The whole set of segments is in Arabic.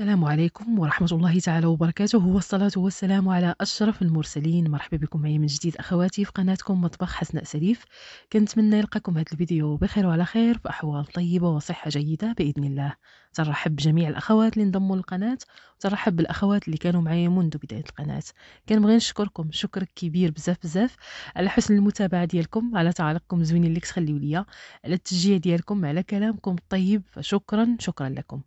السلام عليكم ورحمة الله تعالى وبركاته والصلاة والسلام على أشرف المرسلين مرحبا بكم معي من جديد أخواتي في قناتكم مطبخ حسناء سليف كنتمنى يلقاكم هذا الفيديو بخير وعلى خير بأحوال طيبة وصحة جيدة بإذن الله ترحب بجميع الأخوات اللي انضموا للقناة وترحب بالأخوات اللي كانوا معي منذ بداية القناة كنبغي نشكركم شكر كبير بزاف بزاف على حسن المتابعة ديالكم على تعليقكم زوينين اللي تخليوا ليا على التشجيع ديالكم على كلامكم الطيب شكرا شكرا لكم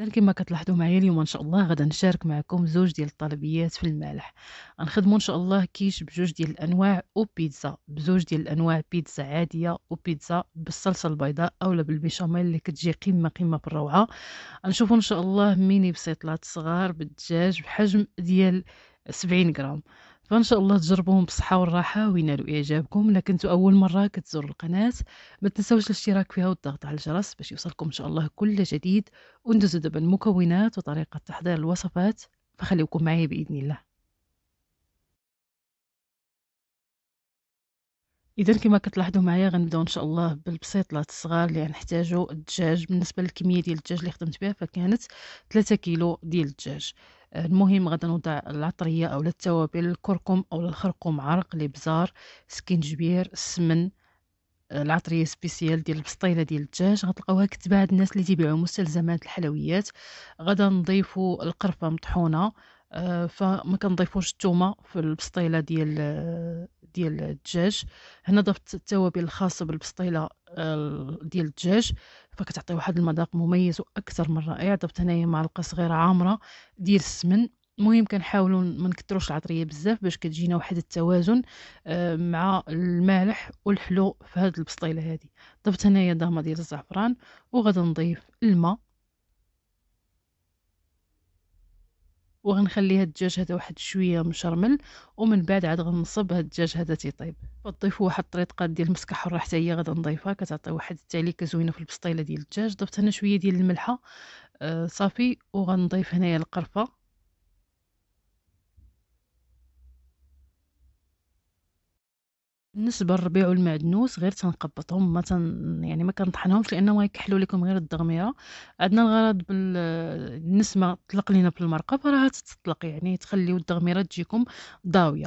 إذا كما كتلاحظوا معايا اليوم ان شاء الله غدا نشارك معكم زوج ديال الطلبيات في المالح غنخدموا ان شاء الله كيش بجوج ديال الانواع وبيتزا بزوج ديال الانواع بيتزا عاديه وبيتزا بالصلصه البيضاء اولا بالبيشاميل اللي كتجي قمه قمه بالروعه غنشوفوا ان شاء الله ميني بسيطلات صغار بالدجاج بحجم ديال 70 غرام فان شاء الله تجربوهم بالصحه والراحه وينالوا اعجابكم الا اول مره كتزوروا القناه ما تنساوش الاشتراك فيها والضغط على الجرس باش يوصلكم ان شاء الله كل جديد وندوزو دابا المكونات وطريقه تحضير الوصفات فخليكم معايا باذن الله اذا كما كتلاحظوا معايا غنبداو ان شاء الله بالبسيطلات الصغار اللي غنحتاجو الدجاج بالنسبه للكميه ديال الدجاج اللي خدمت بها فكانت 3 كيلو ديال الدجاج المهم غدا نوضع العطريه او التوابل الكركم او الخرقوم عرق لبزار سكينجبير السمن العطريه سبيسيال ديال البسطيله ديال الدجاج غتلقاوها كتباع هاد الناس اللي تيبيعو مستلزمات الحلويات غدا نضيفوا القرفه مطحونه آه، فما كنضيفوش الثومه في البسطيله ديال آه، ديال الدجاج هنا ضفت التوابل الخاصه بالبسطيله آه، ديال الدجاج فكتعطي واحد المذاق مميز واكثر من رائع ضفت هنايا معلقه صغيره عامره ديال السمن المهم كنحاولوا ما نكثروش العطريه بزاف باش كتجينا واحد التوازن آه، مع المالح والحلو في هذه البسطيله هذه ضفت هنايا ضامه ديال الزعفران وغادي نضيف الماء وغنخلي هاد الدجاج هذا واحد شويه مشرمل ومن بعد عاد غنصب هاد الدجاج هذا تيطيب ضيف واحد الطريقه ديال المسكه حره حتى هي غادي نضيفها كتعطي واحد التعليكه زوينه في البسطيله ديال الدجاج ضفت هنا شويه ديال الملحه آه صافي وغنضيف هنايا القرفه بالنسبه للربيع والمعدنوس غير تنقبطهم ما تن يعني ما كنطحنهمش لانهم غيكحلوا لكم غير الدغميره عندنا الغرض بالنسمه تطلق لينا في المرقب راها تتطلق يعني تخليو الدغميره تجيكم ضاويه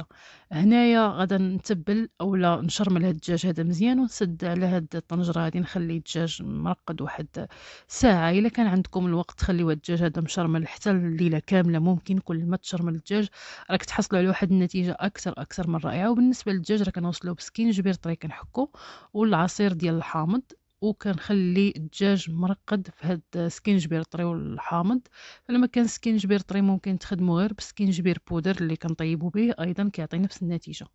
هنايا غادا نتبل اولا نشرمل هاد الدجاج هذا مزيان ونسد على هاد الطنجره هادي نخلي الدجاج مرقد واحد ساعه الا كان عندكم الوقت هاد الدجاج هذا مشرمل حتى الليله كامله ممكن كل ما تشرمل الدجاج راك تحصلوا على واحد النتيجه اكثر اكثر من رائعه وبالنسبه للدجاج راه كنوصلوا بسكينجبير جبير طري كنحكو والعصير ديال الحامض وكنخلي الدجاج مرقد في هاد السكينجبير طري والحامض فلما كان سكينجبير طري ممكن تخدمو غير بسكينجبير بودر اللي كنطيبو به ايضا كيعطي نفس النتيجه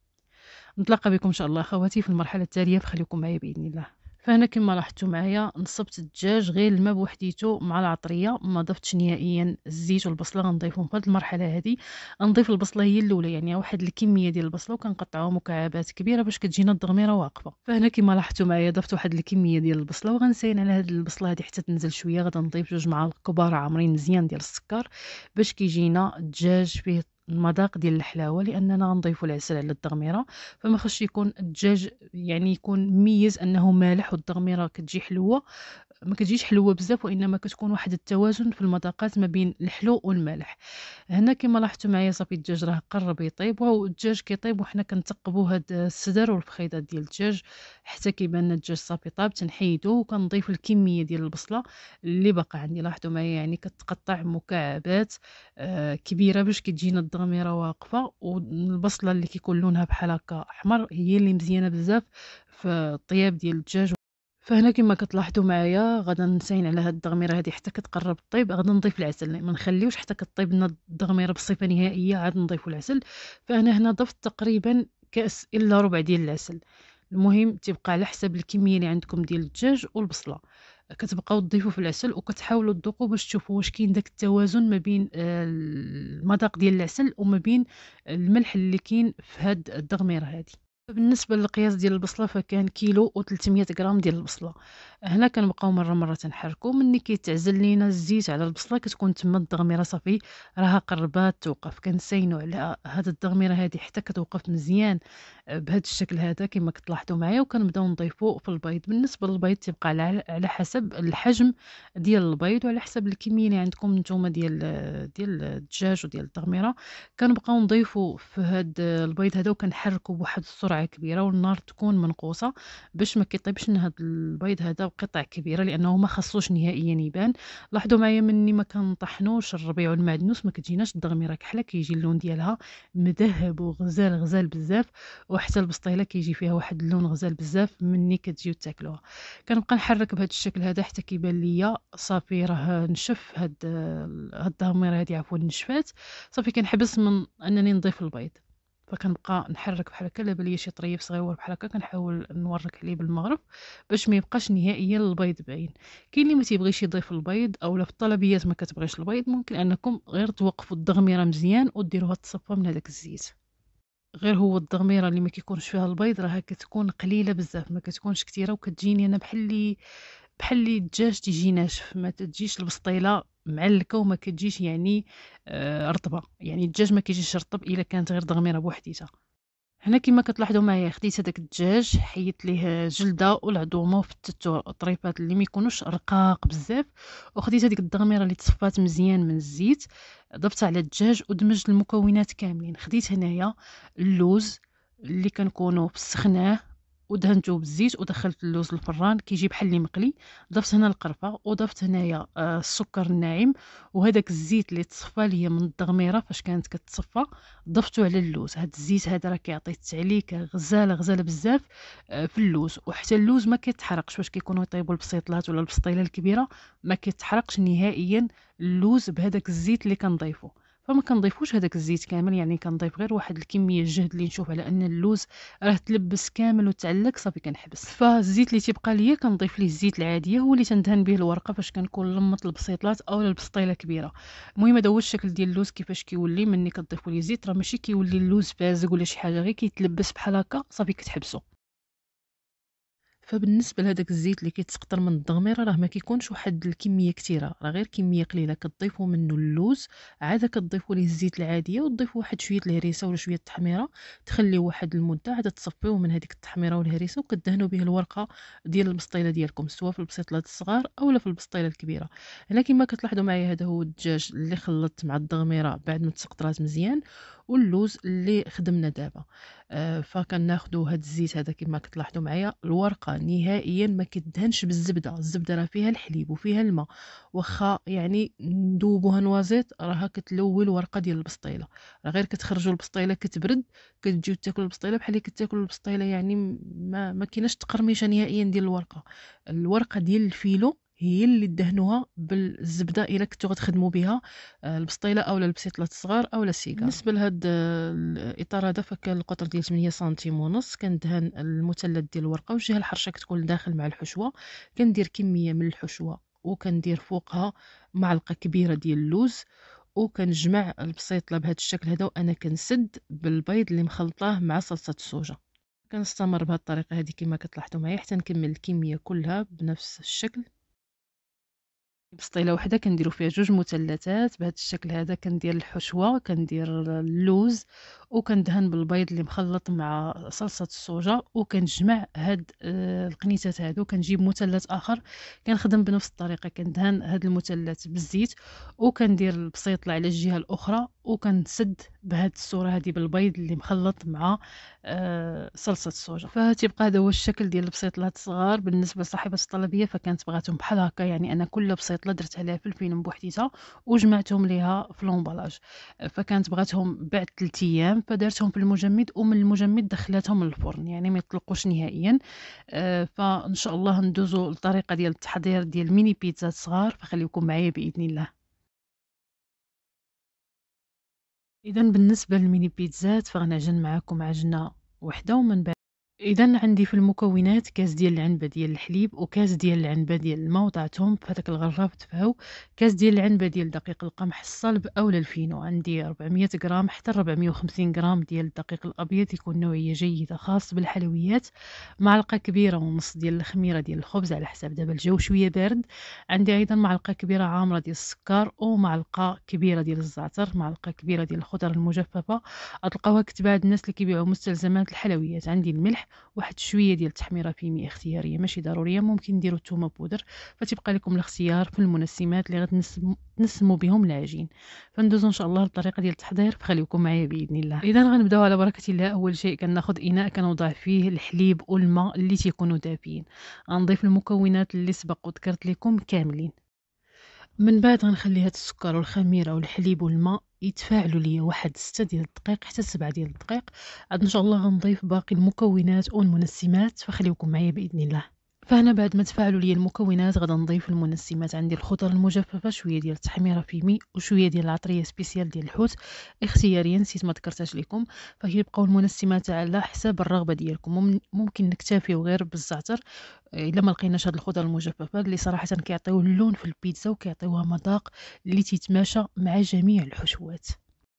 نتلاقى بكم ان شاء الله اخواتي في المرحله التاليه فخليكم معايا باذن الله فهنا كما لاحظتوا معايا نصبت الدجاج غير الماء بوحديته مع العطريه ما ضفتش نهائيا الزيت والبصله غنضيفهم في هذه المرحله هذه نضيف البصله هي الاولى يعني واحد الكميه ديال البصله وكنقطعوها مكعبات كبيره باش كتجينا الضغميره واقفه فهنا كما لاحظتوا معايا ضفت واحد الكميه ديال البصله وغنساين على هذه البصله هذه حتى تنزل شويه غادي نضيف جوج معالق كبار عامرين مزيان ديال السكر باش كيجينا الدجاج فيه المذاق ديال الحلاوه لاننا غنضيفوا العسل على الدغميره فما خصش يكون الدجاج يعني يكون ميز انه مالح والدغميره كتجي حلوه ما كتجيش حلوه بزاف وانما كتكون واحد التوازن في المذاقات ما بين الحلو والمالح هنا كما لاحظتوا معايا صافي الدجاج راه قرب يطيب والدجاج كيطيب وحنا كنثقبوا هاد الصدر والفخيضات ديال الدجاج حتى كيبان الدجاج صافي طاب تنحيدو وكنضيف الكميه ديال البصله اللي باقا عندي لاحظتوا معايا يعني كتقطع مكعبات آه كبيره باش كتجينا الضميره واقفه والبصله اللي كيكون لونها بحال هكا احمر هي اللي مزيانه بزاف في الطياب ديال الدجاج فهنا كما كتلاحظوا معايا غادا نساين على هاد الدغميره هادي حتى كتقرب طيب غادا نضيف العسل ما نخليوش حتى كطيب لنا الدغميره بصفه نهائيه عاد نضيفوا العسل فانا هنا ضفت تقريبا كاس الا ربع ديال العسل المهم تبقى على حسب الكميه اللي عندكم ديال الدجاج والبصله كتبقاو تضيفوا في العسل وكتحاولوا تذوقوا باش تشوفوا واش كاين داك التوازن ما بين آه، المذاق ديال العسل وما بين الملح اللي كاين في هاد الدغميره هادي بالنسبه للقياس ديال البصله فكان كيلو و300 غرام ديال البصله هنا كنبقاو مره مره تنحركو ملي كيتعزل لينا الزيت على البصله كتكون تما الضغميره صافي راها قربات توقف كنساينو على هاد الضغميره هادي حتى كتوقف مزيان بهذا الشكل هذا كما كتلاحظوا معايا وكنبداو نضيفو في البيض بالنسبه للبيض تبقى على حسب الحجم ديال البيض وعلى حسب الكميه اللي عندكم نتوما ديال ديال الدجاج وديال التغميره كنبقاو نضيفو في هذا البيض هذا وكنحركو بواحد السرعه كبيره والنار تكون منقوصه باش ما كيطيبش هذا البيض هذا بقطع كبيره لانه ما خصوش نهائيا يبان لاحظوا معايا مني ما كنطحنوش الربيع والمعدنوس ما كتجيناش الدغميره كحله كيجي اللون ديالها مذهب وغزال غزال بزاف وحتى البسطيله كيجي فيها واحد اللون غزال بزاف مني كتجيو تاكلوها كنبقى نحرك بهذا الشكل هذا حتى كيبان ليا صافي راه نشف هاد هاد الضميره هادي عفوا نشفات صافي كنحبس من انني نضيف البيض فكنبقى نحرك بحال هكا لابا ليا شي طريف صغيور بحال هكا كنحاول نورك عليه بالمغرب باش ما يبقاش نهائيا البيض باين كاين اللي ما تيبغيش يضيف البيض اولا في الطلبيات ما كتبغيش البيض ممكن انكم غير توقفوا الدغميره مزيان وديروها تصفى من هذاك الزيت غير هو الضميره اللي ما كيكونش فيها البيض راه كتكون قليله بزاف ما كتكونش كثيره وكتجيني انا بحال اللي بحال اللي الدجاج تيجي ناشف ما تجيش البسطيله معلكه وما كتجيش يعني آه رطبه يعني الدجاج ما كيجيش رطب الا كانت غير ضميره بوحديتها هنا كما كتلاحظوا معايا خديت هذاك الدجاج حيدت ليه جلده والعظومه وفتتو الطريفات اللي ما يكونوش رقاق بزاف وخديت هذيك الدغميره اللي تصفات مزيان من الزيت ضبتها على الدجاج ودمجت المكونات كاملين خديت هنايا اللوز اللي كنكونوا فسخناه ودهنته بالزيت ودخلت اللوز الفران كيجي بحال اللي مقلي ضفت هنا القرفه وضفت هنايا آه، السكر الناعم وهذاك الزيت اللي تصفى ليا من الدغميره فاش كانت كتصفى ضفته على اللوز هاد الزيت هذا راه كيعطي التعليك غزاله غزاله بزاف آه، في اللوز وحتى اللوز ما كيتحرقش واش كيكونوا يطيبوا البسيطلات ولا البسطيله الكبيره ما كيتحرقش نهائيا اللوز بهذاك الزيت اللي كنضيفه فما كنضيفوش هذاك الزيت كامل يعني كنضيف غير واحد الكميه الجهد اللي نشوف على ان اللوز راه تلبس كامل وتعلق صافي كنحبس فالزيت اللي تيبقى ليا كنضيف ليه الزيت العاديه هو اللي تندهن به الورقه فاش كنكون لمط البسيطلات او البسطيله كبيره المهم هذا هو الشكل ديال اللوز كيفاش كيولي ملي كتضيفوا ليه الزيت راه ماشي كيولي اللوز بازق ولا شي حاجه غير كيتلبس بحال هكا صافي كتحبسو فبالنسبه لهذاك الزيت اللي كيتسقطر من الضغميره راه ما كيكونش واحد الكميه كثيره راه غير كميه قليله كتضيفوا منه اللوز عاد كتضيفوا ليه الزيت العاديه وتضيفوا واحد شويه الهريسه ولا شويه التحميره تخليه واحد المده عاد تصفيوه من هذيك التحميره والهريسه وكدهنوا به الورقه ديال البسطيله ديالكم سواء في البسطيلات الصغار اولا في البسطيله الكبيره هنا كما كتلاحظوا معايا هذا هو الدجاج اللي خلطت مع الضغميره بعد ما تسقطرات مزيان واللوز اللي خدمنا دابا آه فكناخذوا هذا الزيت هذا كما كتلاحظوا معايا الورقه نهائيا ما كدهنش بالزبدة الزبدة راه فيها الحليب وفيها الماء واخا يعني ندوبوها نوازيت راها كتلوي الورقة ديال البسطيلة راه غير كتخرجوا البسطيلة كتبرد كتجيو تاكلوا البسطيلة بحال اللي كتاكلوا البسطيلة يعني ما ما كايناش تقرميشه نهائيا ديال الورقة الورقة ديال الفيلو هي اللي دهنوها بالزبده الا كنتو غتخدموا بها آه، البسطيله اولا البسيطلات الصغار اولا السيكا بالنسبه لهاد آه، الاطار هذا فكان القطر ديال 8 سنتيم ونص كندهن المثلث ديال الورقه والجهه الحرشه كتكون داخل مع الحشوه كندير كميه من الحشوه وكندير فوقها معلقه كبيره ديال اللوز وكنجمع البسيطله بهذا الشكل هذا وانا كنسد بالبيض اللي مخلطاه مع صلصه السوجه كنستمر بهذه الطريقه هذه كما كتلاحظوا معايا حتى نكمل الكميه كلها بنفس الشكل بسطيله وحده كنديروا فيها جوج مثلثات بهذا الشكل هذا كندير الحشوه كندير اللوز وكندهن بالبيض اللي مخلط مع صلصه الصوجه وكنجمع هاد آه، القنيتات هادو كنجيب مثلث اخر كنخدم بنفس الطريقه كندهن هاد المثلث بالزيت وكندير البسيطله على الجهه الاخرى وكنسد بهاد الصوره هذه بالبيض اللي مخلط مع أه صلصه الصوجه فتبقى هذا هو الشكل ديال البسيطلات الصغار بالنسبه لصاحبه الطلبيه فكانت بغاتهم بحال هكا يعني انا كل بسيطله درت عليها فلفين بوحديتها وجمعتهم ليها في لومبالاج فكانت بغاتهم بعد 3 ايام فدارتهم في المجمد ومن المجمد دخلتهم للفرن يعني ما يطلقوش نهائيا أه فان شاء الله ندوزو الطريقه ديال التحضير ديال ميني بيتزا صغار فخليكم معايا باذن الله اذا بالنسبه للميني بيتزات فغنعجن معكم عجنه وحده ومن بعد إذا عندي في المكونات كاس ديال العنبة ديال الحليب وكاس ديال العنبة ديال الماء وضعتهم في هذاك الغرفة تفهو كاس ديال العنبة ديال دقيق القمح الصلب أولا الفينو عندي 400 غرام حتى 450 غرام ديال الدقيق الأبيض يكون نوعية جيدة خاص بالحلويات معلقة كبيرة ونص ديال الخميرة ديال الخبز على حساب دابا الجو شوية بارد عندي أيضا معلقة كبيرة عامرة ديال السكر ومعلقة كبيرة ديال الزعتر معلقة كبيرة ديال الخضر المجففة القهوة كتبه الناس اللي كيبيعوا مستلزمات الحلويات عندي الملح واحد شويه ديال التحميره بيمي اختياريه ماشي ضروريه ممكن نديرو الثومه بودر فتبقى لكم الاختيار في المنسمات اللي غتنسمو بهم العجين فندوزو ان شاء الله للطريقه ديال التحضير فخليكم معايا باذن الله اذا غنبداو على بركه الله اول شيء كناخذ اناء كنوضع فيه الحليب والماء اللي تيكونوا دافيين غنضيف المكونات اللي سبق وذكرت لكم كاملين من بعد غنخلي هاد السكر والخميره والحليب والماء يتفاعلوا ليا واحد 6 ديال الدقائق حتى 7 ديال الدقائق عاد ان شاء الله غنضيف باقي المكونات والمنسمات فخليوكم معايا باذن الله فهنا بعد ما تفاعلوا لي المكونات غدا نضيف المنسمات عندي الخضر المجففه شويه ديال التحميره في مي وشويه ديال العطريه سبيسيال ديال الحوت اختياريا نسيت ما ذكرتهاش لكم فكيبقاو المنسمات على حساب الرغبه ديالكم ممكن نكتفيو غير بالزعتر آه، الا ما لقيناش هاد الخضر المجففه اللي صراحه كيعطيو اللون في البيتزا وكيعطيوها مذاق اللي تتماشى مع جميع الحشوات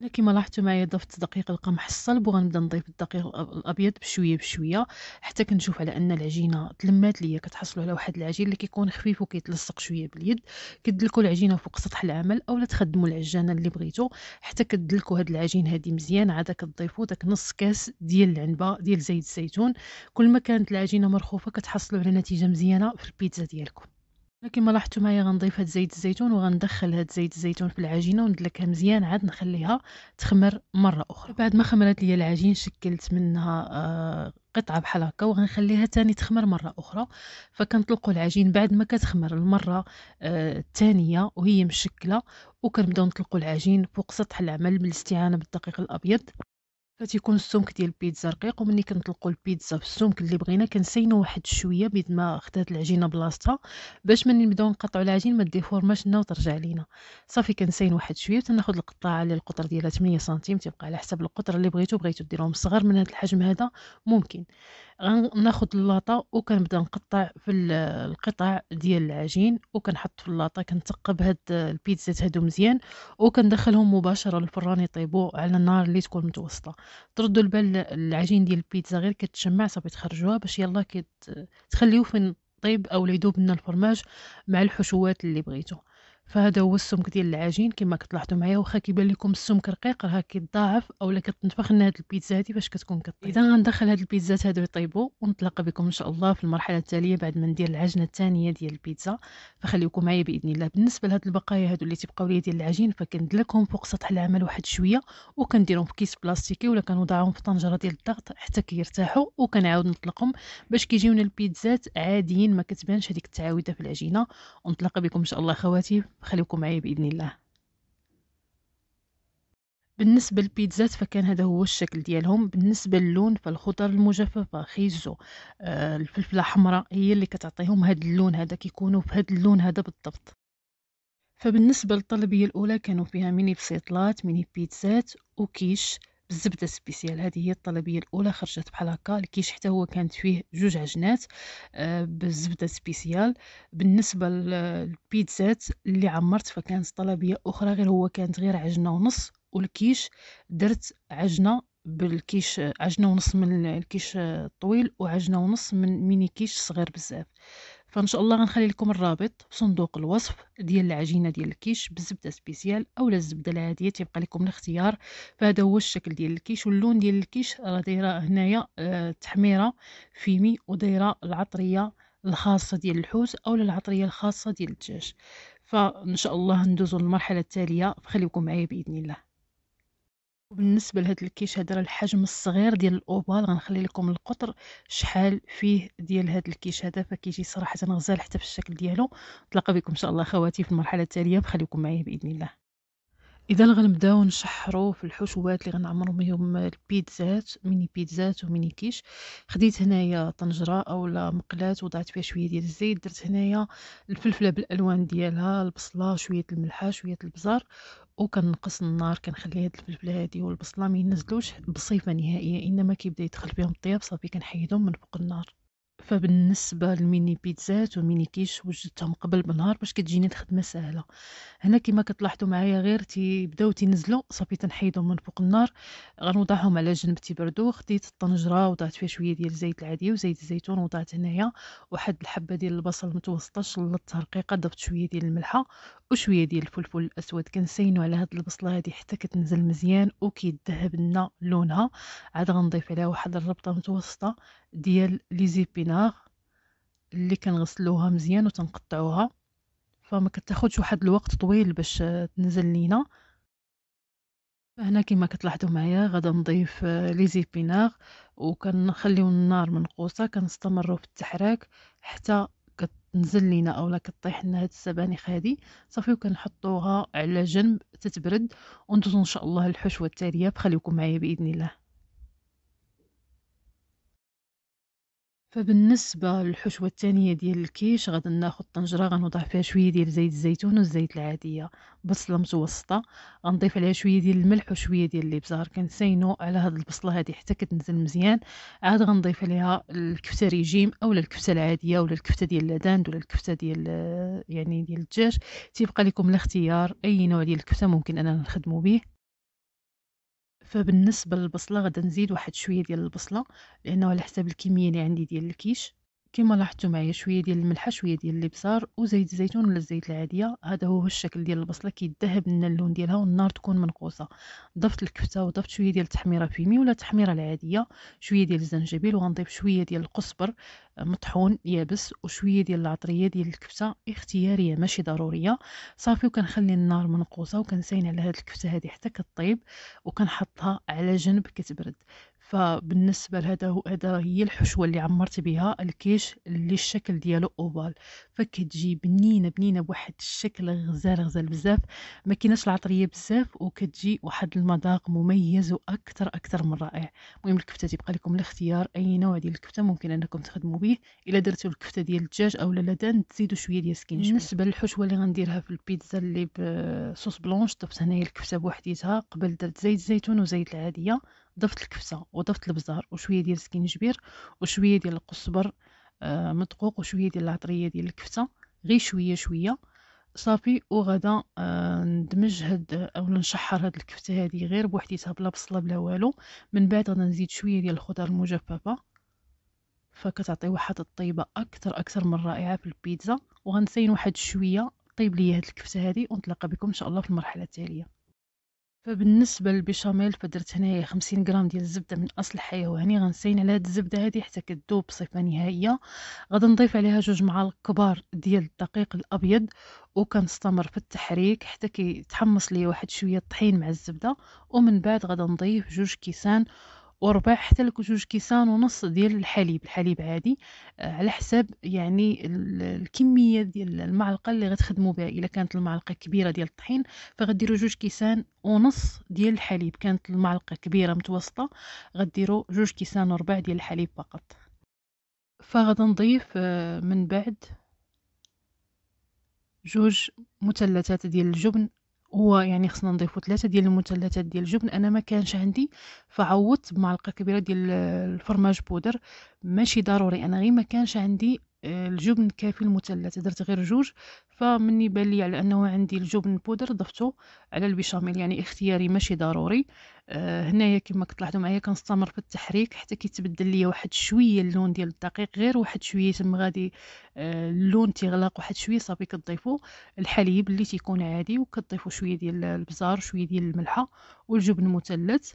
كما كيما لاحظتوا معايا ضفت دقيق القمح الصلب وغنبدا نضيف الدقيق الابيض بشويه بشويه حتى كنشوف على ان العجينه تلمات ليا كتحصلوا على واحد العجين اللي كيكون خفيف وكيتلصق شويه باليد كدلكوا العجينه فوق سطح العمل اولا تخدموا العجانه اللي بغيتو حتى كدلكوا هاد العجين هادي مزيان عاد كتضيفوا داك نص كاس ديال العنبه ديال زيت الزيتون كل ما كانت العجينه مرخوفه كتحصلوا على نتيجه مزيانه في البيتزا ديالكم أنا كيما لاحظتوا معايا غنضيف هاد زيت الزيتون وغندخل هاد زيت الزيتون في العجينة وندلكها مزيان عاد نخليها تخمر مرة أخرى بعد ما خمرت ليا العجين شكلت منها آه قطعة بحال هكا وغنخليها تاني تخمر مرة أخرى فكنطلقوا العجين بعد ما كتخمر المرة آه الثانية وهي مشكلة وكنبداو نطلقوا العجين فوق سطح العمل بالاستعانة بالدقيق الأبيض كتيكون السمك ديال البيتزا رقيق ومني كنطلقوا البيتزا بالسمك اللي بغينا كنسينو واحد شويه بيد ما خدات العجينه بلاصتها باش ملي نبداو نقطعوا العجين ما ديفورماش لنا وترجع لينا صافي كنسين واحد شويه وتناخذ القطاعه اللي القطر ديالها 8 سنتيم تيبقى على حسب القطر اللي بغيتو بغيتو ديرهم صغار من هذا الحجم هذا ممكن غناخذ اللاطه وكنبدا نقطع في القطع ديال العجين وكنحط في اللاطه كنثقب هاد البيتزات هادو مزيان وكندخلهم مباشره للفران يطيبوا على النار اللي تكون متوسطه تردوا البال العجين ديال البيتزا غير كتشمع صافي تخرجوها باش يلا كتخليوه فين طيب او يذوب لنا الفرماج مع الحشوات اللي بغيتو فهذا هو السمك ديال العجين كما كتلاحظوا معايا واخا كيبان لكم السمك رقيق راه كيتضاعف اولا كتنفخ لنا هاد البيتزا هادي باش كتكون كطيب طيب. اذا غندخل هاد البيتزات هادو يطيبوا ونتلاقى بكم ان شاء الله في المرحله التاليه بعد ما ندير العجنه الثانيه ديال البيتزا فخليكم معايا باذن الله بالنسبه لهاد البقايا هادو اللي تيبقاو ليا ديال العجين فكندلكهم فوق سطح العمل واحد شويه وكنديرهم في كيس بلاستيكي ولا كنوضعهم في طنجره ديال الضغط حتى كيرتاحوا وكنعاود نطلقهم باش كيجيونا البيتزات عاديين ما كتبانش هذيك التعاوده في العجينه ونتلاقى بكم ان شاء الله خواتي خليكم معي بإذن الله بالنسبة للبيتزات فكان هذا هو الشكل ديالهم بالنسبة للون فالخضر المجففة خيزو آه، الفلفلة حمراء هي اللي كتعطيهم هاد اللون هذا كيكونوا في هاد اللون هذا بالضبط فبالنسبة للطلبية الأولى كانوا فيها ميني بسيطلات ميني بيتزات وكيش بالزبده سبيسيال هذه هي الطلبيه الاولى خرجت بحال هكا الكيش حتى هو كانت فيه جوج عجنات آه، بالزبده سبيسيال بالنسبه للبيتزات اللي عمرت فكانت طلبيه اخرى غير هو كانت غير عجنه ونص والكيش درت عجنه بالكيش عجنه ونص من الكيش الطويل وعجنه ونص من ميني كيش صغير بزاف فان شاء الله غنخلي لكم الرابط في صندوق الوصف ديال العجينه ديال الكيش بالزبده سبيسيال اولا الزبده العاديه تيبقى لكم الاختيار فهذا هو الشكل ديال الكيش واللون ديال الكيش راه دايره هنايا آه، تحميره فيمي ودايره العطريه الخاصه ديال الحوت اولا العطريه الخاصه ديال الدجاج فان شاء الله ندوزو للمرحله التاليه فخليكم معايا باذن الله وبالنسبة لهاد الكيش هذا راه الحجم الصغير ديال الأوبال غنخلي لكم القطر شحال فيه ديال هاد الكيش هذا فكيجي صراحة غزال حتى في الشكل ديالو نتلاقى بكم ان شاء الله خواتي في المرحلة التالية خليكم معايا بإذن الله إذا غنبداو نشحرو في الحشوات اللي غنعمرو بهم البيتزات ميني بيتزات وميني كيش خديت هنايا طنجره اولا مقلاه وضعت فيها شويه ديال الزيت درت هنايا الفلفله بالالوان ديالها البصله شويه الملحه شويه البزار وكنقص النار كنخلي هاد الفلفله هادي والبصله ما ينزلوش بصيفه نهائيه انما كيبدا يدخل بهم الطياب صافي كنحيدهم من فوق النار فبالنسبه للميني بيتزات وميني كيش وجدتهم قبل بنهار باش كتجيني الخدمه سهله هنا كما كتلاحظوا معايا غير تيبداو تينزلوا صافي تنحيدو من فوق النار غنوضعهم على جنب تيبردو خديت الطنجره وضعت فيها شويه ديال الزيت العادي وزيت الزيتون وضعت هنايا واحد الحبه ديال البصل متوسطة شلطتها رقيقة ضفت شويه ديال الملحه وشويه ديال الفلفل الاسود كنسينو على هاد البصله هادي حتى كتنزل مزيان وكيذهب لنا لونها عاد غنضيف عليها واحد الربطه متوسطه ديال لي زيبينا النار اللي كنغسلوها مزيان وتنقطعوها فما كتاخذش واحد الوقت طويل باش تنزل لينا هنا كما كتلاحظوا معايا غدا نضيف لي زيبيناغ وكنخليو النار منقوصه كنستمروا في التحراك حتى كتنزل لينا اولا كطيح لنا هاد السبانخ هادي صافي وكنحطوها على جنب تتبرد وندوزو ان شاء الله الحشوه التاليه بخليكم معايا باذن الله فبالنسبة للحشوة التانية ديال الكيش غادي ناخد طنجرة غنوضع فيها شوية ديال زيت الزيتون والزيت العادية بصلة متوسطة غنضيف عليها شوية ديال الملح وشوية ديال الابزار كنساينو على هاد البصلة هادي حتى كتنزل مزيان عاد غنضيف عليها الكفتة ريجيم اولا الكفتة العادية ولا الكفتة ديال الداند ولا الكفتة ديال يعني ديال الدجاج تيبقى لكم الاختيار اي نوع ديال الكفتة ممكن اننا نخدمو به فبالنسبة للبصلة غادا نزيد واحد شوية ديال البصلة لأنه على حساب الكمية اللي عندي ديال الكيش كما لاحظتوا معايا شويه ديال الملحه شويه ديال الابزار وزيت الزيتون ولا الزيت العاديه هذا هو الشكل ديال البصله كيذهب لنا اللون ديالها والنار تكون منقوصه ضفت الكفته وضفت شويه ديال التحميره فيمي ولا التحميره العاديه شويه ديال الزنجبيل وغنضيف شويه ديال القزبر آه، مطحون يابس وشويه ديال العطريه ديال الكفته اختياريه ماشي ضروريه صافي وكنخلي النار منقوصه وكنساين على هاد الكفته هذه حتى كطيب وكنحطها على جنب كتبرد فبالنسبه لهذا هو هذا هي الحشوه اللي عمرت بها الكيش اللي الشكل ديالو اوفال فكتجي بنينه بنينه بواحد الشكل غزال غزال بزاف ما كيناش العطريه بزاف وكتجي واحد المذاق مميز واكثر اكثر من رائع مهم الكفته تبقى لكم الاختيار اي نوع ديال الكفته ممكن انكم تخدموا به الا درتو الكفته ديال الدجاج او لدان تزيدوا شويه ديال سكين بالنسبه للحشوه اللي غنديرها في البيتزا اللي بصوص بلونش طبت هنايا الكفته بوحديتها قبل درت زيت الزيتون وزيت العاديه ضفت الكبسه وضفت البزار وشويه ديال السكينجبير وشويه ديال القزبر آه مدقوق وشويه ديال العطريه ديال الكبسه غير شويه شويه صافي وغدا آه، ندمج هاد اولا نشحر هاد الكفته هادي غير بوحديتها بلا بصله بلا والو من بعد غدا نزيد شويه ديال الخضر المجففه فكتعطي واحد الطيبه اكثر اكثر من رائعه في البيتزا وغنسين واحد شويه طيب ليا هاد الكفته هادي ونتلاقى بكم ان شاء الله في المرحله التاليه فبالنسبه للبيشاميل فدرت هنايا خمسين غرام ديال الزبده من اصل حيواني غنسين على هاد الزبده هادي حتى كتذوب بصفه نهائيه غادي نضيف عليها جوج معالق كبار ديال الدقيق الابيض وكنستمر في التحريك حتى كيتحمص ليا واحد شويه الطحين مع الزبده ومن بعد غادي نضيف جوج كيسان حتى لك جوج كيسان ونص ديال الحليب الحليب عادي آه، على حساب يعني الكميه ديال المعلقه اللي غتخدموا بها الا كانت المعلقه كبيره ديال الطحين فغديروا جوج كيسان ونص ديال الحليب كانت المعلقه كبيره متوسطه غديروا جوج كيسان وربع ديال الحليب فقط فغادي نضيف آه، من بعد جوج مثلثات ديال الجبن هو يعني خصنا نضيفو ثلاثه ديال المثلثات ديال الجبن انا ما كانش عندي فعوضت بمعلقه كبيره ديال الفرماج بودر ماشي ضروري انا غير ما كانش عندي الجبن كافي المثلث درت غير جوج فمني بان لي على انه عندي الجبن بودر ضفته على البيشاميل يعني اختياري ماشي ضروري أه هنايا كما كتلاحظوا معايا كنستمر في التحريك حتى كيتبدل ليا واحد شويه اللون ديال الدقيق غير واحد شويه تم غادي أه اللون تيغلق واحد شويه صافي كتضيفوا الحليب اللي تيكون عادي وكتضيفوا شويه ديال البزار شويه ديال الملحه والجبن المثلث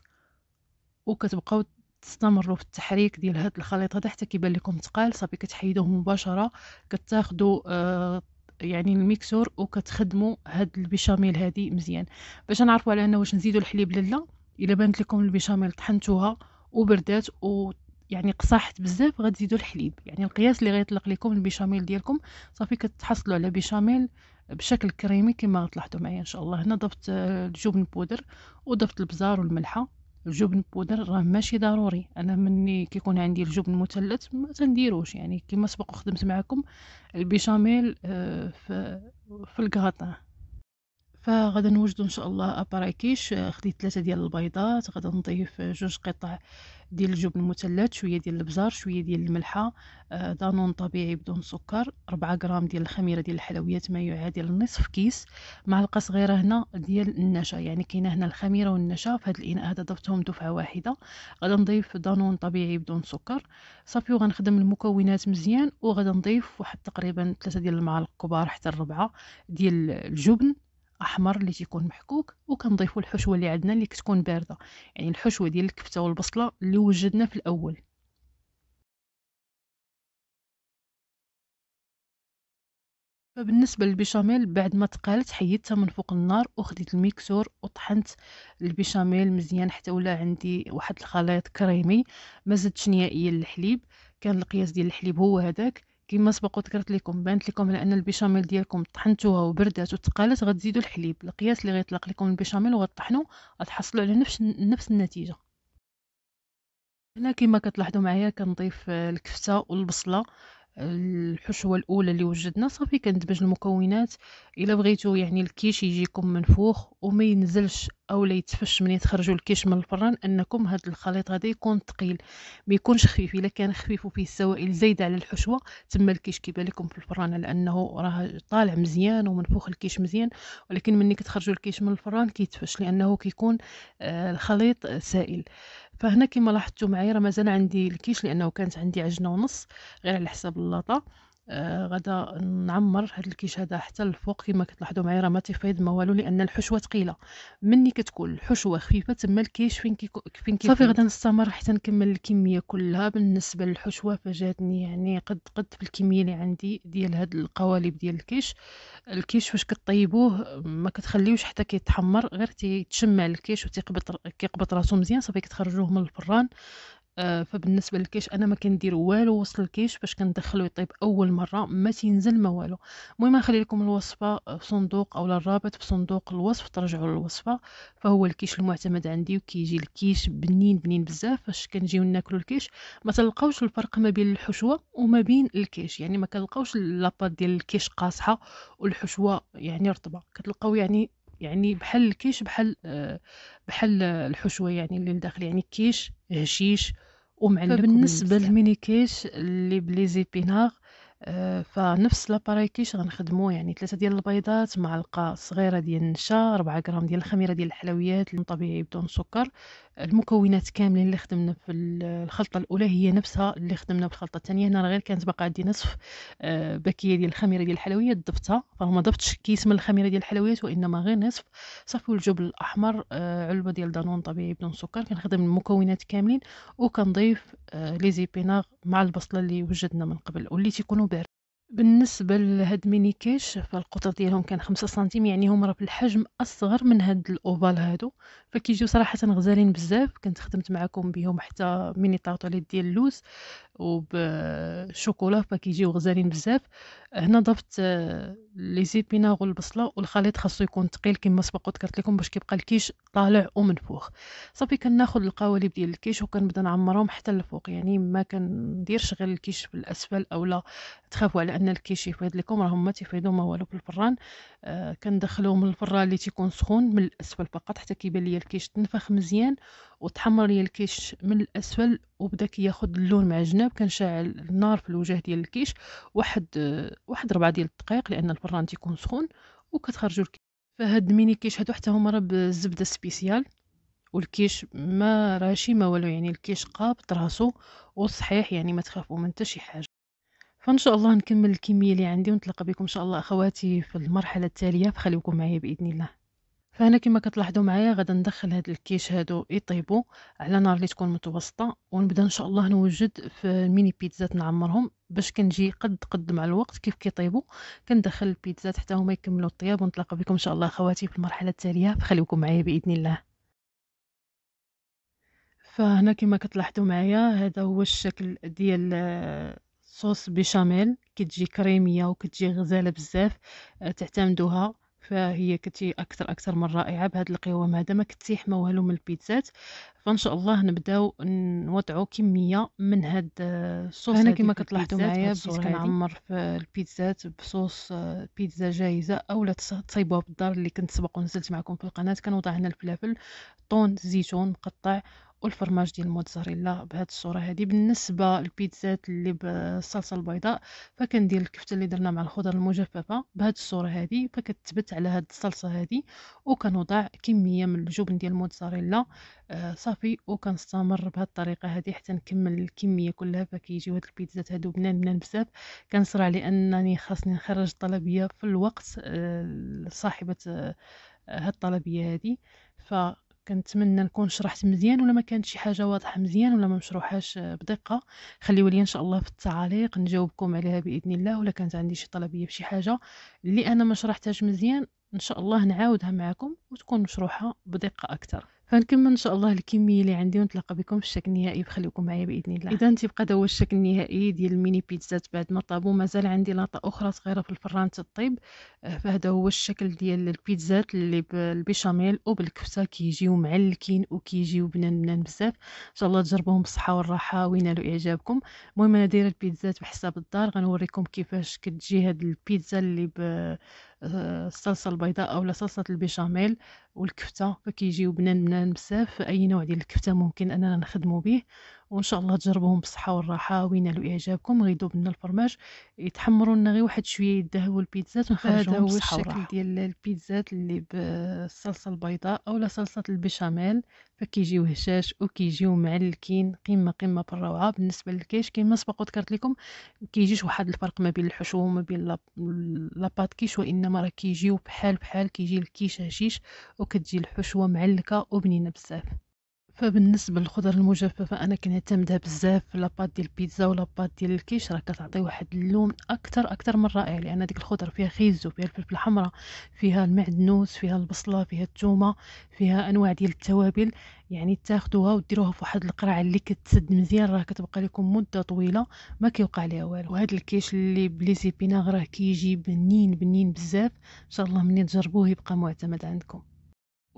وكتبقاو تستمروا في التحريك ديال هاد الخليط هذا حتى كيبان لكم تقال صافي كتحيدوه مباشره كتاخذوا آه يعني الميكسور وكتخدموا هاد البيشاميل هادي مزيان باش نعرفوا على انه واش نزيدوا الحليب لا الا بانت لكم البيشاميل طحنتوها وبردات و يعني قصاحت بزاف غتزيدوا الحليب يعني القياس اللي غيطلق لكم البيشاميل ديالكم صافي كتحصلوا على بيشاميل بشكل كريمي كما غتلاحظوا معايا ان شاء الله هنا ضفت آه، الجبن بودر وضفت البزار والملحه الجبن بودر راه ماشي ضروري انا مني كيكون عندي الجبن مثلث ما تنديروش يعني كما سبق وخدمت معكم البيشاميل آه، في في الكاطا فغادي نوجدو ان شاء الله ابراكيش آه، خديت ثلاثه ديال البيضات غادي نضيف جوج قطع ديال الجبن المثلث شويه ديال البزار شويه ديال الملحه آه دانون طبيعي بدون سكر 4 غرام ديال الخميره ديال الحلويات ما يعادل نصف كيس معلقه صغيره هنا ديال النشا يعني كاينه هنا الخميره والنشا في هذا الاناء هذا ضفتهم دفعه واحده غادي نضيف دانون طبيعي بدون سكر صافي وغنخدم المكونات مزيان وغادي نضيف واحد تقريبا ثلاثه ديال المعالق كبار حتى الربعه ديال الجبن احمر اللي تيكون محكوك وكنضيفوا الحشوه اللي عندنا اللي كتكون بارده يعني الحشوه ديال الكفته والبصله اللي وجدنا في الاول فبالنسبه للبيشاميل بعد ما تقالت حيدتها من فوق النار وخديت الميكسور وطحنت البيشاميل مزيان حتى ولا عندي واحد الخليط كريمي ما زدتش نهائيا الحليب كان القياس ديال الحليب هو هذاك كما سبق وذكرت لكم بانت لكم لان البيشاميل ديالكم طحنتوها وبردات وتقالت غتزيدوا الحليب القياس اللي غيطلق لكم البيشاميل وغتطحنوا غتحصلوا على نفس نفس النتيجه هنا كما كتلاحظوا معايا كنضيف الكفته والبصله الحشوة الأولى اللي وجدنا صافي كندبج المكونات إلا بغيتو يعني الكيش يجيكم منفوخ وما ينزلش اولا يتفش من تخرجوا الكيش من الفران انكم هذا الخليط هذا يكون ثقيل ما يكونش خفيف الا كان خفيف وفيه السوائل زايده على الحشوه تما الكيش كيبان لكم في الفران لانه راه طالع مزيان ومنفوخ الكيش مزيان ولكن ملي كتخرجوا الكيش من الفران كيتفش لانه كيكون آه، الخليط سائل فهنا كما لاحظتوا معايا راه مازال عندي الكيش لانه كانت عندي عجنه ونص غير على حساب اللاطه آه، غدا نعمر هاد الكيش هذا حتى الفوق كما كتلاحظوا معايا راه ما تيفيض ما والو لان الحشوه ثقيله مني كتكون الحشوه خفيفه تما الكيش فين كيكون فين كيكون صافي غدا نستمر حتى نكمل الكميه كلها بالنسبه للحشوه فجاتني يعني قد قد في الكميه اللي عندي ديال هاد القوالب ديال الكيش الكيش فاش كطيبوه ما كتخليوش حتى كيتحمر غير تيتشمع الكيش وتيقبط كيقبط راسو مزيان صافي كتخرجوه من الفران آه فبالنسبه للكيش انا ما كندير والو وسط الكيش باش كندخلو يطيب اول مره ما تينزل ما والو المهم نخلي لكم الوصفه في صندوق اولا الرابط في صندوق الوصف ترجعوا للوصفه فهو الكيش المعتمد عندي وكيجي الكيش بنين بنين بزاف فاش كنجيو ناكلو الكيش ما تلقاوش الفرق ما بين الحشوه وما بين الكيش يعني ما كنلقاوش لاباط ديال الكيش قاصحه والحشوه يعني رطبه كتلقاو يعني يعني بحال الكيش بحال آه، بحال الحشوه يعني اللي لداخل يعني كيش هشيش ومعلب بالنسبه للميني كيش اللي بلي زيبيناغ آه فنفس كيش غنخدمو يعني ثلاثه ديال البيضات معلقه صغيره ديال النشا 4 غرام ديال الخميره ديال الحلويات اللي طبيعي بدون سكر المكونات كاملين اللي خدمنا في الخلطه الاولى هي نفسها اللي خدمنا في الخلطه الثانيه هنا غير كانت باقا عندي نصف آه، بكيه ديال الخميره ديال الحلويات ضفتها فما ضفتش كيس من الخميره ديال الحلويات وانما غير نصف صافي والجبن الاحمر آه، علبه ديال دانون طبيعي بدون سكر كنخدم المكونات كاملين وكنضيف آه، لي زيبيناغ مع البصله اللي وجدنا من قبل واللي تيكونوا بارد بالنسبة لهاد كيش فالقطر ديالهم كان خمسة سنتيم يعني هما راه الحجم أصغر من هاد الأوفال هادو فكيجيو صراحة غزالين بزاف كنت خدمت معاكم بيهم حتى ميني طاطوليت ديال اللوز وبشوكولا فكيجيو غزالين بزاف هنا ضفت آه، لي بيناغ والبصله والخليط خاصو يكون ثقيل كما سبق وذكرت لكم باش كيبقى الكيش طالع ومنفوخ صافي كناخذ القوالب ديال الكيش وكنبدا نعمرهم حتى الفوق يعني ما كنديرش غير الكيش في الاسفل اولا تخافوا على ان الكيش يفيض لكم راهم ما تيفيضوا ما والو في الفران آه كندخلوه من الفران اللي تيكون سخون من الاسفل فقط حتى كيبان ليا الكيش تنفخ مزيان وتحمر لي الكيش من الاسفل وبدا كياخذ اللون مع الجناب كنشعل النار في الوجه ديال الكيش واحد واحد ربعة ديال الدقائق لان البران تيكون سخون وكتخرجوا الكيش فهاد الميني كيش هادو حتى هما راه بالزبده سبيسيال والكيش ما راشي ما والو يعني الكيش قابط راسو وصحيح يعني ما تخافوا من حتى شي حاجه فان شاء الله نكمل الكميه اللي عندي ونتلقى بكم ان شاء الله اخواتي في المرحله التاليه فخليكم معايا باذن الله فهنا كما كتلاحظوا معايا غادا ندخل هاد الكيش هادو يطيبوا على نار اللي تكون متوسطه ونبدا ان شاء الله نوجد في الميني بيتزات نعمرهم باش كنجي قد قد مع الوقت كيف كيطيبوا كندخل البيتزات حتى هما يكملوا الطياب ونتلاقى بكم ان شاء الله خواتي في المرحله التاليه فخليكم معايا باذن الله فهنا كما كتلاحظوا معايا هذا هو الشكل ديال صوص بيشاميل كتجي كريميه وكتجي غزاله بزاف آه، تعتمدوها فهي كتي اكثر اكثر من رائعه بهاد القوام هذا ما كنتي حما والو من البيتزات فان شاء الله نبداو نوضعوا كميه من هاد الصوص انا كما كتلاحظوا معايا بديت كنعمر في البيتزات بصوص بيتزا جاهزه اولا تصايبوها في الدار اللي كنت سبق ونزلت معكم في القناه كنوضع هنا الفلافل طون الزيتون مقطع والفرماج ديال الموتزاريلا بهاد الصوره هذه بالنسبه للبيتزات اللي بالصلصه البيضاء فكندير الكفته اللي درنا مع الخضر المجففه بهاد الصوره هذه فكتثبت على هاد الصلصه هذه وكنوضع كميه من الجبن ديال الموتزاريلا آه، صافي وكنستمر بهاد الطريقه هذه حتى نكمل الكميه كلها فكيجيو هاد البيتزات هذو بنان بنان بزاف كنصرع لانني خاصني نخرج الطلبيه في الوقت آه، صاحبه آه هاد الطلبيه هذه ف كنتمنى نكون شرحت مزيان ولا ما كانت شي حاجه واضحه مزيان ولا ما مشروحاش بدقه خليوا لي ان شاء الله في التعاليق نجاوبكم عليها باذن الله ولا كانت عندي شي طلبيه بشي حاجه اللي انا ما شرحتهاش مزيان ان شاء الله نعاودها معكم وتكون مشروحه بدقه اكثر فنكمل ان شاء الله الكميه اللي عندي ونتلاقى بكم في الشكل النهائي وخليكم معايا باذن الله اذا تبقى هذا هو الشكل النهائي ديال الميني بيتزات بعد ما طابو مازال عندي لاطه اخرى صغيره في الفران تطيب آه، فهذا هو الشكل ديال البيتزات اللي بالبيشاميل وبالكفته كيجيو معلكين وكيجيو بنان بنان بزاف ان شاء الله تجربوهم بالصحه والراحه وينالوا اعجابكم المهم انا دايره البيتزات بحساب الدار غنوريكم كيفاش كتجي هاد البيتزا اللي ب الصلصه البيضاء اولا صلصه البيشاميل والكفته فكيجيو بنان بنان بزاف اي نوع ديال الكفته ممكن اننا نخدمو به وان شاء الله تجربوهم بالصحه والراحه وينالوا اعجابكم غيذوب بنا الفرماج يتحمروا لنا غير واحد شويه يدهوا البيتزات ونخرجوهم هذا هو الشكل ديال البيتزات اللي بالصلصه البيضاء اولا صلصه البيشاميل فكيجيو هشاش وكيجيو معلكين قمه قمه بالروعه بالنسبه للكيش كما سبق وذكرت لكم كيجيش واحد الفرق ما بين الحشوه وما بين لاباط كيش وانما راه كيجيو بحال بحال كيجي الكيش هشيش وكتجي الحشوه معلكه وبنينه بزاف فبالنسبه للخضر المجففه انا كنعتمدها بزاف في لاباط ديال البيتزا ولا لاباط ديال الكيش راه كتعطي واحد اللون اكثر اكثر من رائع لان ديك الخضر فيها خيزو فيها الفلفل الحمراء فيها المعدنوس فيها البصله فيها الثومه فيها انواع ديال التوابل يعني تاخدوها وديروها في واحد القرعه اللي كتسد مزيان راه كتبقى لكم مده طويله ما كيوقع ليها والو وهذا الكيش اللي بليزي بيناغ راه كيجي بنين بنين بزاف ان شاء الله منين تجربوه يبقى معتمد عندكم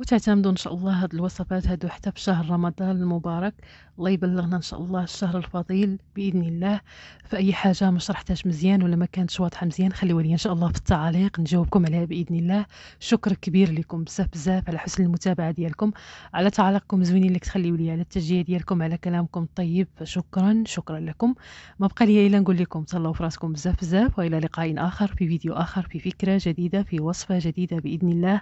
وتعتمدوا ان شاء الله هاد الوصفات هادو حتى في شهر رمضان المبارك الله يبلغنا ان شاء الله الشهر الفضيل باذن الله فاي حاجه ما شرحتهاش مزيان ولا ما كانتش واضحه مزيان خليوها لي ان شاء الله في التعاليق نجاوبكم عليها باذن الله شكر كبير لكم بزاف بزاف على حسن المتابعه ديالكم على تعليقكم زوينين اللي تخليو لي على التشجيع ديالكم على كلامكم الطيب فشكرا شكرا لكم ما بقى لي الا نقول لكم تهلاو في راسكم بزاف بزاف والى لقاء اخر في فيديو اخر في فكره جديده في وصفه جديده باذن الله